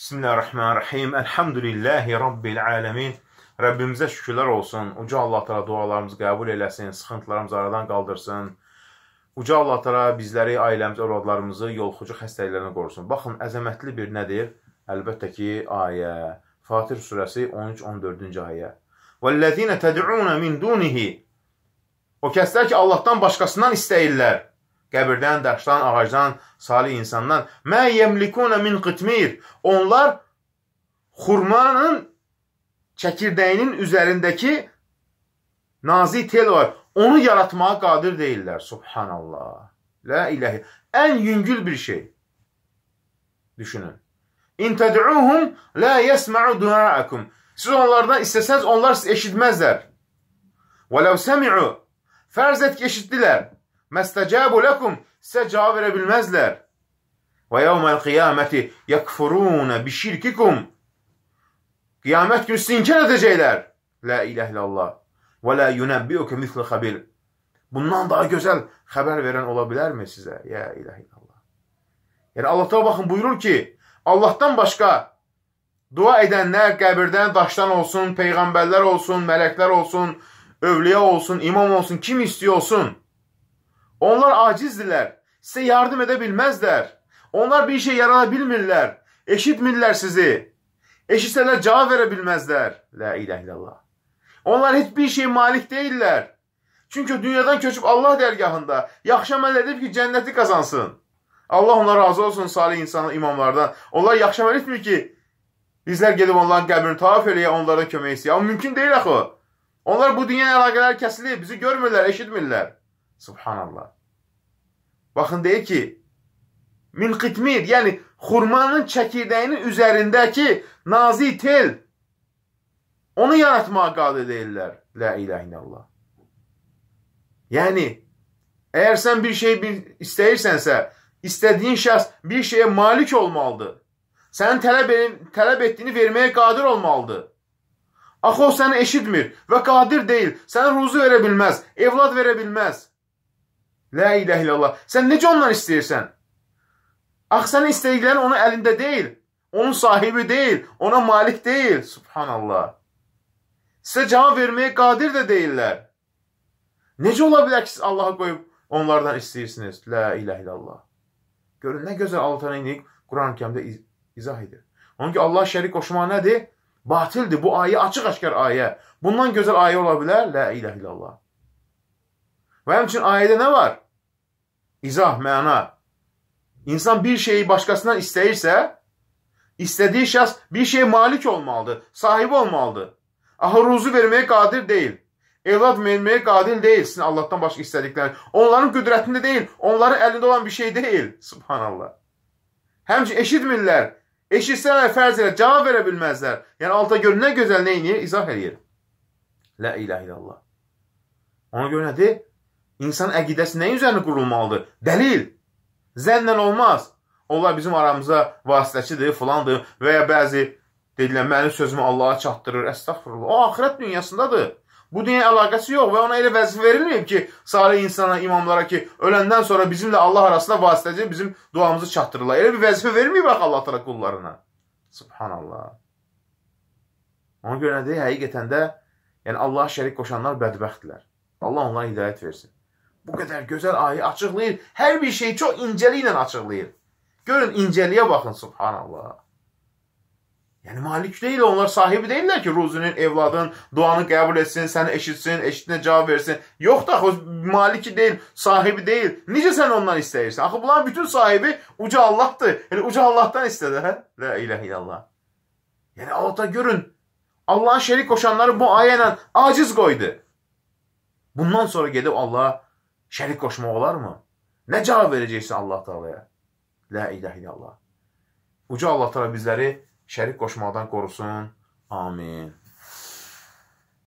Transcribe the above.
Bismillahirrahmanirrahim. Elhamdülillahi Rabbil aləmin. Rəbbimizə şükürlər olsun. Uca Allah Teala dualarımızı qəbul eləsin, sıxıntılarımızı aradan qaldırsın. Uca Allah Teala bizləri, ailəmizi, övladlarımızı yolxucu xəstəliklərinə qorusun. Baxın, əzəmətli bir nədir? Əlbəttə ki, ayə. Fatir surəsi 13-14-cü ayə. "Vallazina tad'un min dunihi" O kəslər ki, Allahdan başqasından istəyirlər qəbirdən, daşdan, ağacdan, salih insandan. Mə yemlikuna min qitmir. Onlar xurmanın çəkirdəyinin üzərindəki nazi tel var. Onu yaratmağa qadir deyirlər. Subhanallah. La ilahi. Ən yüngül bir şey. Düşünün. İn təd'uhum la yesma'u du'a'akum. Siz onlardan istəsəz onlar eşitməzlər. Və ləv səmi'u. Fərz et ki, eşitdilər. Məstəcəbu ləkum sizə cavab verə bilməzlər. Və yevməl qiyaməti yəkfuruna bi şirkikum. Qiyamət günü sizi inkar edəcəklər. La ilahe illallah. Və la yunəbbiuke mislu xabir. Bundan daha gözəl xəbər verən ola bilərmi sizə? Ya ilahe illallah. Yəni Allah təala baxın buyurur ki, Allahdan başqa dua edənlər qəbirdən daşdan olsun, peyğəmbərlər olsun, mələklər olsun, övliya olsun, imam olsun, kim istiyor olsun. Onlar acizdirlər. Sizə yardım edə bilməzlər. Onlar bir şey yarada bilmirlər. Eşitmirlər sizi. Eşitsələr cavab verə bilməzlər. La ilahe illallah. Onlar heç bir şey malik deyillər. Çünki dünyadan köçüb Allah dərgahında yaxşı əməl edib ki, cənnəti qazansın. Allah ona razı olsun salih insanlar, imamlardan. Onlar yaxşı əməl etmir ki, bizlər gedib onların qəbrini tavaf eləyə, onlara kömək istəyə. Amma mümkün deyil axı. Onlar bu dünya əlaqələri kəsilib, bizi görmürlər, eşitmirlər. Subhanallah. Baxın deyir ki, mülqitmir, yəni xurmanın çəkirdəyinin üzərindəki nazi tel onu yaratmağa qadir deyirlər. La ilahe illallah. Yəni, əgər sən bir şey bir istəyirsənsə, istədiyin şəxs bir şeyə malik olmalıdır. Sənin tələb, e, tələb etdiyini verməyə qadir olmalıdır. Axı o səni eşitmir və qadir deyil. Sənə ruzu verə bilməz, evlad verə bilməz. La iləh illallah. Sən necə ondan istəyirsən? Ax, sənin istəyiklərin onun əlində deyil. Onun sahibi deyil. Ona malik deyil. Subhanallah. Sizə cavab verməyə qadir də deyirlər. Necə ola bilər ki, siz Allaha qoyub onlardan istəyirsiniz? La iləh illallah. Görün, nə gözəl alternatinik Quran-ı kəmdə iz izah edir. Onun ki, Allah şərik qoşma nədir? Batildir. Bu ayə açıq-aşkar ayə. Bundan gözəl ayə ola bilər? La iləh illallah. Və həmçin ayədə nə var? İzah, məna. İnsan bir şeyi başqasından istəyirsə, istədiyi şəxs bir şey malik olmalıdır, sahibi olmalıdır. Axı ruzu verməyə qadir deyil. Evlad verməyə qadir deyil sizin Allahdan başqa istədiklərin. Onların qüdrətində deyil, onların əlində olan bir şey deyil. Subhanallah. Həmçin eşitmirlər. Eşitsələr fərz elə cavab verə bilməzlər. Yəni alta görə nə gözəl nə eləyir? İzah eləyir. La ilahe illallah. Ona görə nədir? İnsan əqidəsi nəyin üzərinə qurulmalıdır? Dəlil. Zənnlə olmaz. Onlar bizim aramıza vasitəçidir, filandır və ya bəzi dedilər, mənim sözümü Allaha çatdırır. Əstəğfurullah. O, axirət dünyasındadır. Bu dünya əlaqəsi yox və ona elə vəzifə verilməyib ki, salih insana, imamlara ki, öləndən sonra bizimlə Allah arasında vasitəcə bizim duamızı çatdırırlar. Elə bir vəzifə verməyib axı Allah təala qullarına. Subhanallah. Ona görə nədir? Həqiqətən də yəni Allah şərik qoşanlar bədbəxtdirlər. Allah onlara hidayət versin. bu kadar güzel ayı açıklayın. Her bir şeyi çok inceliyle açıklayın. Görün inceliğe bakın subhanallah. Yani malik değil onlar sahibi değiller ki ruzunun, evladın, duanı kabul etsin, sen eşitsin, eşitine cevap versin. Yok da maliki değil, sahibi değil. Nice sen ondan isteyirsin? Akı bunların bütün sahibi uca Allah'tı. Yani uca Allah'tan istedi. He? La ilahe illallah. Yani Allah'ta görün. Allah'a şerik koşanları bu ayeyle aciz koydu. Bundan sonra gelip Allah'a şərik qoşmaq olarmı? Nə cavab verəcəksən Allah Taalaya? La ilahe illallah. Uca Allah Taala bizləri şərik qoşmaqdan qorusun. Amin.